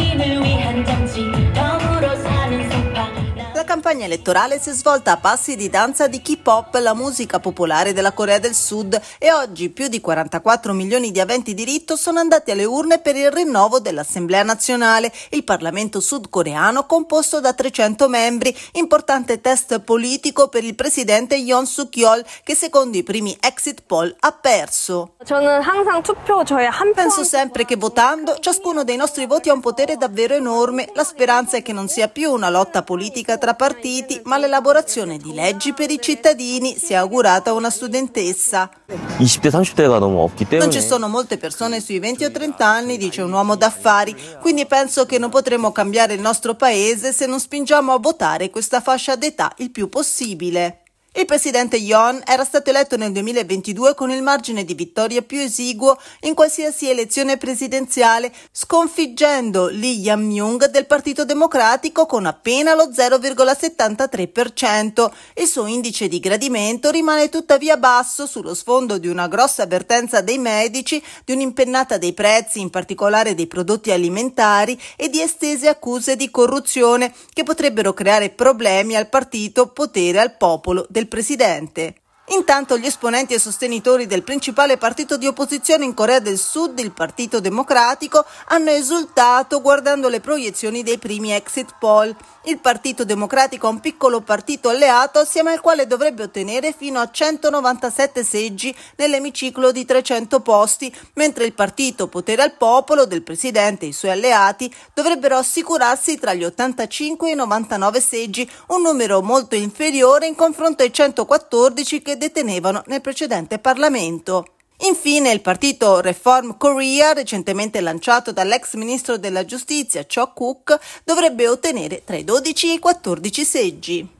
국민을 위한 정치 campagna elettorale si è svolta a passi di danza di K-pop, la musica popolare della Corea del Sud, e oggi più di 44 milioni di aventi diritto sono andati alle urne per il rinnovo dell'Assemblea nazionale, il Parlamento sudcoreano composto da 300 membri, importante test politico per il presidente Yon Suk-yeol che secondo i primi exit poll ha perso. Penso sempre che votando ciascuno dei nostri voti ha un potere davvero enorme, la speranza è che non sia più una lotta politica tra partiti partiti, ma l'elaborazione di leggi per i cittadini si è augurata una studentessa. Non ci sono molte persone sui 20 o 30 anni, dice un uomo d'affari, quindi penso che non potremo cambiare il nostro paese se non spingiamo a votare questa fascia d'età il più possibile. Il presidente Yon era stato eletto nel 2022 con il margine di vittoria più esiguo in qualsiasi elezione presidenziale, sconfiggendo Lee Yam-myung del Partito Democratico con appena lo 0,73%. Il suo indice di gradimento rimane tuttavia basso sullo sfondo di una grossa avvertenza dei medici, di un'impennata dei prezzi, in particolare dei prodotti alimentari, e di estese accuse di corruzione che potrebbero creare problemi al partito, potere al popolo del presidente Intanto gli esponenti e sostenitori del principale partito di opposizione in Corea del Sud, il Partito Democratico, hanno esultato guardando le proiezioni dei primi exit poll. Il Partito Democratico ha un piccolo partito alleato assieme al quale dovrebbe ottenere fino a 197 seggi nell'emiciclo di 300 posti, mentre il partito Potere al Popolo del Presidente e i suoi alleati dovrebbero assicurarsi tra gli 85 e i 99 seggi, un numero molto inferiore in confronto ai 114 che detenevano nel precedente Parlamento. Infine, il partito Reform Korea, recentemente lanciato dall'ex ministro della giustizia Cho Cook, dovrebbe ottenere tra i 12 e i 14 seggi.